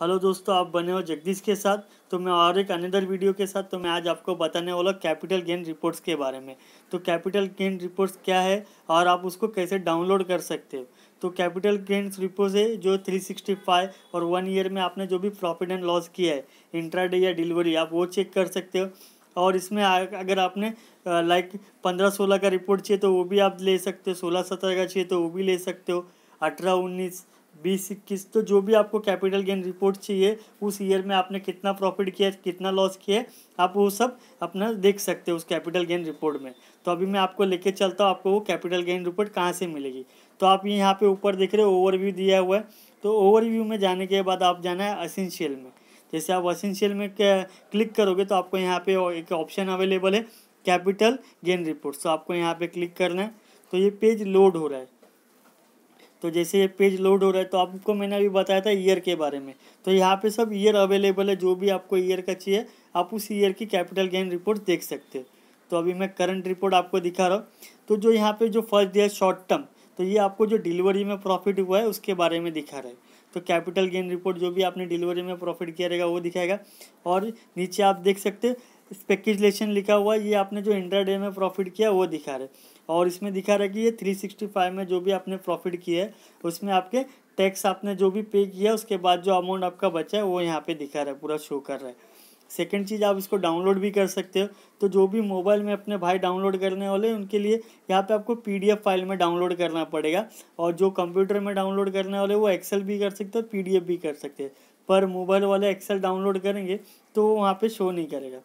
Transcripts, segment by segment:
hello दोस्तों आप बने हो जगदीश के साथ तो मैं और एक अनदर वीडियो के साथ तो मैं आज आपको बताने वाला कैपिटल गेन रिपोर्ट्स के बारे में तो कैपिटल गेन रिपोर्ट्स क्या है और आप उसको कैसे डाउनलोड कर सकते हो तो कैपिटल गेंस रिपोर्ट्स है जो 365 और वन ईयर में आपने जो भी प्रॉफिट एंड लॉस किया है इंट्राडे या डिलीवरी आप वो चेक कर सकते हो और इसमें अगर आपने लाइक पंद्रह सोलह का रिपोर्ट चाहिए तो वो भी आप ले सकते हो सोलह सत्रह का चाहिए तो वो भी ले सकते हो अठारह उन्नीस बीस इक्कीस तो जो भी आपको कैपिटल गेन रिपोर्ट चाहिए उस ईयर में आपने कितना प्रॉफिट किया कितना लॉस किया आप वो सब अपना देख सकते हो उस कैपिटल गेन रिपोर्ट में तो अभी मैं आपको लेके चलता हूँ आपको वो कैपिटल गेन रिपोर्ट कहाँ से मिलेगी तो आप यहाँ पे ऊपर देख रहे हो ओवरव्यू दिया हुआ है तो ओवरव्यू में जाने के बाद आप जाना है असेंशियल में जैसे आप असेंशियल में क्लिक करोगे तो आपको यहाँ पे एक ऑप्शन अवेलेबल है कैपिटल गेन रिपोर्ट तो आपको यहाँ पे क्लिक करना है तो ये पेज लोड हो रहा है तो जैसे ये पेज लोड हो रहा है तो आपको मैंने अभी बताया था ईयर के बारे में तो यहाँ पे सब ईयर अवेलेबल है जो भी आपको ईयर का चाहिए आप उस ईयर की कैपिटल गेन रिपोर्ट देख सकते हो तो अभी मैं करंट रिपोर्ट आपको दिखा रहा हूँ तो जो यहाँ पे जो फर्स्ट है शॉर्ट टर्म तो ये आपको जो डिलीवरी में प्रॉफिट हुआ है उसके बारे में दिखा रहा है तो कैपिटल गेन रिपोर्ट जो भी आपने डिलीवरी में प्रॉफिट किया रहेगा वो दिखाएगा और नीचे आप देख सकते स्पेक्यूलेशन लिखा हुआ ये आपने जो इंटरडे में प्रॉफिट किया वो दिखा रहे और इसमें दिखा रहा है कि ये थ्री सिक्सटी फाइव में जो भी आपने प्रॉफिट किया है उसमें आपके टैक्स आपने जो भी पे किया उसके बाद जो अमाउंट आपका बचा है वो यहाँ पे दिखा रहा है पूरा शो कर रहा है सेकेंड चीज़ आप इसको डाउनलोड भी कर सकते हो तो जो भी मोबाइल में अपने भाई डाउनलोड करने वाले हैं उनके लिए यहाँ पे आपको पीडीएफ फाइल में डाउनलोड करना पड़ेगा और जो कंप्यूटर में डाउनलोड करने वाले वो एक्सेल भी कर सकते हैं पीडीएफ भी कर सकते हैं पर मोबाइल वाले एक्सेल डाउनलोड करेंगे तो वो वहाँ पर शो नहीं करेगा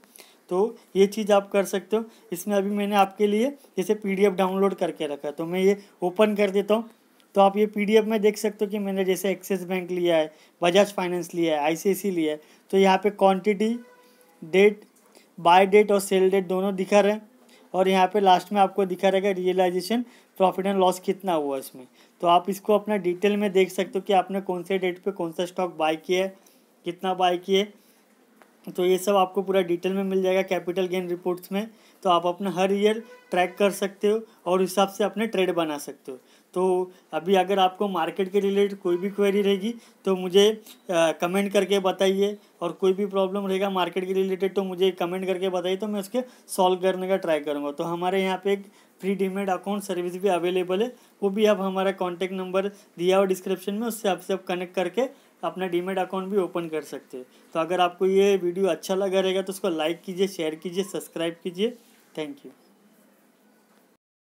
तो ये चीज़ आप कर सकते हो इसमें अभी मैंने आपके लिए जैसे पीडीएफ डाउनलोड करके रखा तो मैं ये ओपन कर देता हूँ तो आप ये पीडीएफ में देख सकते हो कि मैंने जैसे एक्सिस बैंक लिया है बजाज फाइनेंस लिया है आईसीआईसी लिया है तो यहाँ पे क्वांटिटी डेट बाय डेट और सेल डेट दोनों दिखा रहे हैं और यहाँ पे लास्ट में आपको दिखा रहेगा रियलाइजेशन प्रॉफिट एंड लॉस कितना हुआ इसमें तो आप इसको अपना डिटेल में देख सकते हो कि आपने कौन से डेट पे कौन सा स्टॉक बाय किया है कितना बाय किया है तो ये सब आपको पूरा डिटेल में मिल जाएगा कैपिटल गेन रिपोर्ट्स में तो आप अपना हर ईयर ट्रैक कर सकते हो और हिसाब से अपने ट्रेड बना सकते हो तो अभी अगर आपको मार्केट के रिलेटेड कोई भी क्वेरी रहेगी तो मुझे आ, कमेंट करके बताइए और कोई भी प्रॉब्लम रहेगा मार्केट के रिलेटेड तो मुझे कमेंट करके बताइए तो मैं उसके सॉल्व करने का ट्राई करूँगा तो हमारे यहाँ पे एक फ्री डीमेट अकाउंट सर्विस भी अवेलेबल है वो भी आप हमारा कॉन्टैक्ट नंबर दिया हुआ डिस्क्रिप्शन में उससे आपसे आप कनेक्ट करके अपना डीमेट अकाउंट भी ओपन कर सकते हैं तो अगर आपको ये वीडियो अच्छा लगा रहेगा तो उसको लाइक कीजिए शेयर कीजिए सब्सक्राइब कीजिए थैंक यू